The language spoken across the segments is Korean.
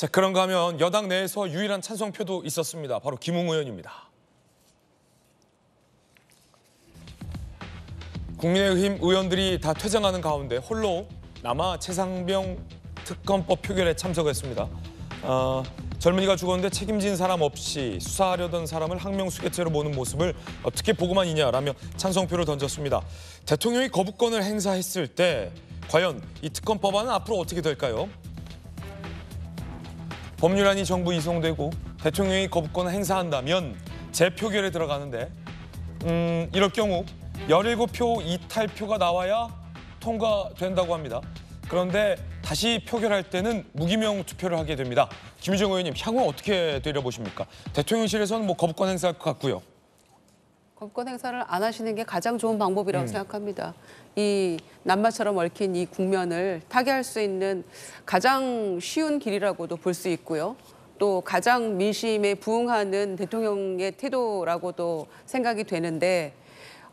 자, 그런가 하면 여당 내에서 유일한 찬성표도 있었습니다. 바로 김웅 의원입니다. 국민의힘 의원들이 다 퇴장하는 가운데 홀로 남아 최상병 특검법 표결에 참석했습니다. 어, 젊은이가 죽었는데 책임진 사람 없이 수사하려던 사람을 항명수개체로보는 모습을 어떻게 보고만 있냐라며 찬성표를 던졌습니다. 대통령이 거부권을 행사했을 때 과연 이 특검 법안은 앞으로 어떻게 될까요? 법률안이 정부 이송되고 대통령이 거부권을 행사한다면 재표결에 들어가는데 음, 이럴 경우 17표 이탈표가 나와야 통과된다고 합니다. 그런데 다시 표결할 때는 무기명 투표를 하게 됩니다. 김유정 의원님, 향후 어떻게 되려 보십니까? 대통령실에서는 뭐 거부권 행사할 것 같고요. 건권 행사를 안 하시는 게 가장 좋은 방법이라고 음. 생각합니다. 이 남마처럼 얽힌 이 국면을 타개할 수 있는 가장 쉬운 길이라고도 볼 수 있고요. 또 가장 민심에 부응하는 대통령의 태도라고도 생각이 되는데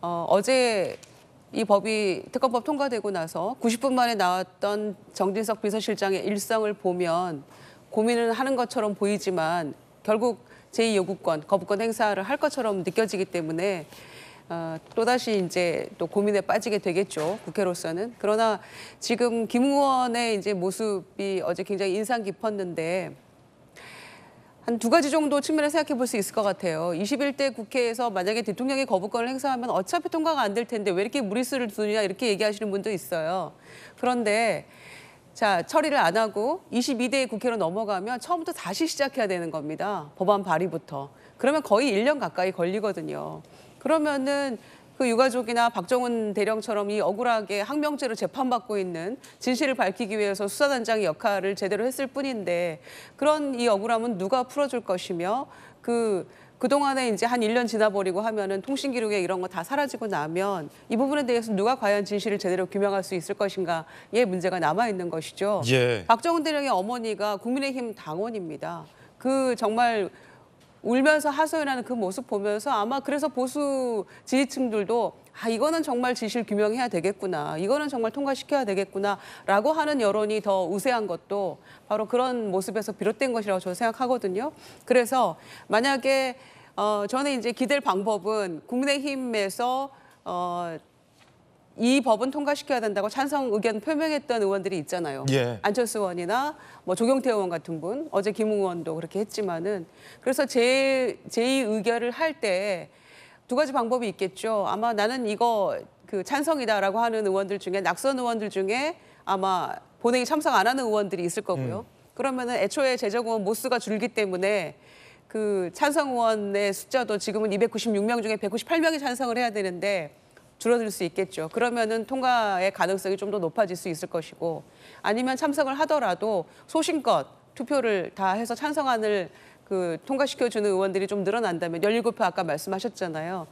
어, 어제 이 법이 특검법 통과되고 나서 90분 만에 나왔던 정진석 비서실장의 일상을 보면 고민을 하는 것처럼 보이지만 결국 제2요구권, 거부권 행사를 할 것처럼 느껴지기 때문에 어, 또다시 이제 또 고민에 빠지게 되겠죠. 국회로서는. 그러나 지금 김 의원의 이제 모습이 어제 굉장히 인상 깊었는데 한 두 가지 정도 측면을 생각해 볼 수 있을 것 같아요. 21대 국회에서 만약에 대통령이 거부권을 행사하면 어차피 통과가 안 될 텐데 왜 이렇게 무리수를 두느냐 이렇게 얘기하시는 분도 있어요. 그런데 자, 처리를 안 하고 22대 국회로 넘어가면 처음부터 다시 시작해야 되는 겁니다. 법안 발의부터. 그러면 거의 1년 가까이 걸리거든요. 그러면은 그 유가족이나 박정훈 대령처럼 이 억울하게 항명죄로 재판받고 있는 진실을 밝히기 위해서 수사단장의 역할을 제대로 했을 뿐인데 그런 이 억울함은 누가 풀어줄 것이며 그 그동안에 이제 한 1년 지나버리고 하면은 통신 기록에 이런 거 다 사라지고 나면 이 부분에 대해서 누가 과연 진실을 제대로 규명할 수 있을 것인가의 문제가 남아 있는 것이죠. 예. 박정훈 대령의 어머니가 국민의힘 당원입니다. 그 정말 울면서 하소연하는 그 모습 보면서 아마 그래서 보수 지지층들도 아 이거는 정말 진실 규명해야 되겠구나 이거는 정말 통과시켜야 되겠구나라고 하는 여론이 더 우세한 것도 바로 그런 모습에서 비롯된 것이라고 저는 생각하거든요. 그래서 만약에 어 저는 이제 기댈 방법은 국민의힘에서 어이 법은 통과시켜야 된다고 찬성 의견 표명했던 의원들이 있잖아요. 예. 안철수 의원이나 뭐 조경태 의원 같은 분, 어제 김웅 의원도 그렇게 했지만은 그래서 제 제의 의결을 할 때 두 가지 방법이 있겠죠. 아마 나는 이거 그 찬성이다라고 하는 의원들 중에 낙선 의원들 중에 아마 본회의 참석 안 하는 의원들이 있을 거고요. 음. 그러면은 애초에 재정원 모수가 줄기 때문에 그 찬성 의원의 숫자도 지금은 296명 중에 198명이 찬성을 해야 되는데 줄어들 수 있겠죠. 그러면은 통과의 가능성이 좀 더 높아질 수 있을 것이고 아니면 참석을 하더라도 소신껏 투표를 다 해서 찬성안을 그 통과시켜주는 의원들이 좀 늘어난다면 17표 아까 말씀하셨잖아요.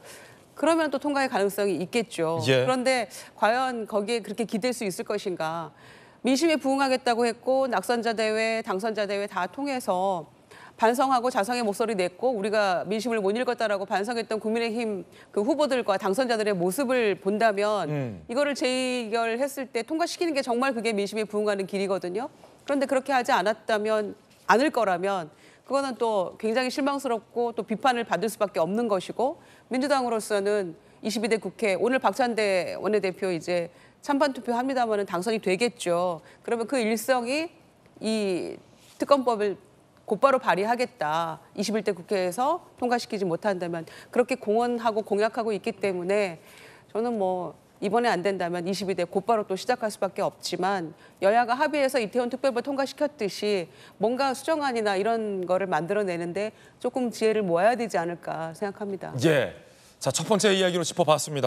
그러면 또 통과의 가능성이 있겠죠. 예. 그런데 과연 거기에 그렇게 기댈 수 있을 것인가. 민심에 부응하겠다고 했고 낙선자 대회, 당선자 대회 다 통해서 반성하고 자성의 목소리 냈고 우리가 민심을 못 읽었다라고 반성했던 국민의힘 그 후보들과 당선자들의 모습을 본다면 음. 이거를 재의결했을 때 통과시키는 게 정말 그게 민심에 부응하는 길이거든요. 그런데 그렇게 하지 않았다면 않을 거라면 그거는 또 굉장히 실망스럽고 또 비판을 받을 수밖에 없는 것이고 민주당으로서는 22대 국회 오늘 박찬대 원내대표 이제 찬반 투표합니다만은 당선이 되겠죠. 그러면 그 일성이 이 특검법을 곧바로 발의하겠다. 21대 국회에서 통과시키지 못한다면 그렇게 공언하고 공약하고 있기 때문에 저는 뭐 이번에 안 된다면 22대 곧바로 또 시작할 수밖에 없지만 여야가 합의해서 이태원 특별법 통과시켰듯이 뭔가 수정안이나 이런 거를 만들어내는데 조금 지혜를 모아야 되지 않을까 생각합니다. 예. 자, 첫 번째 이야기로 짚어봤습니다.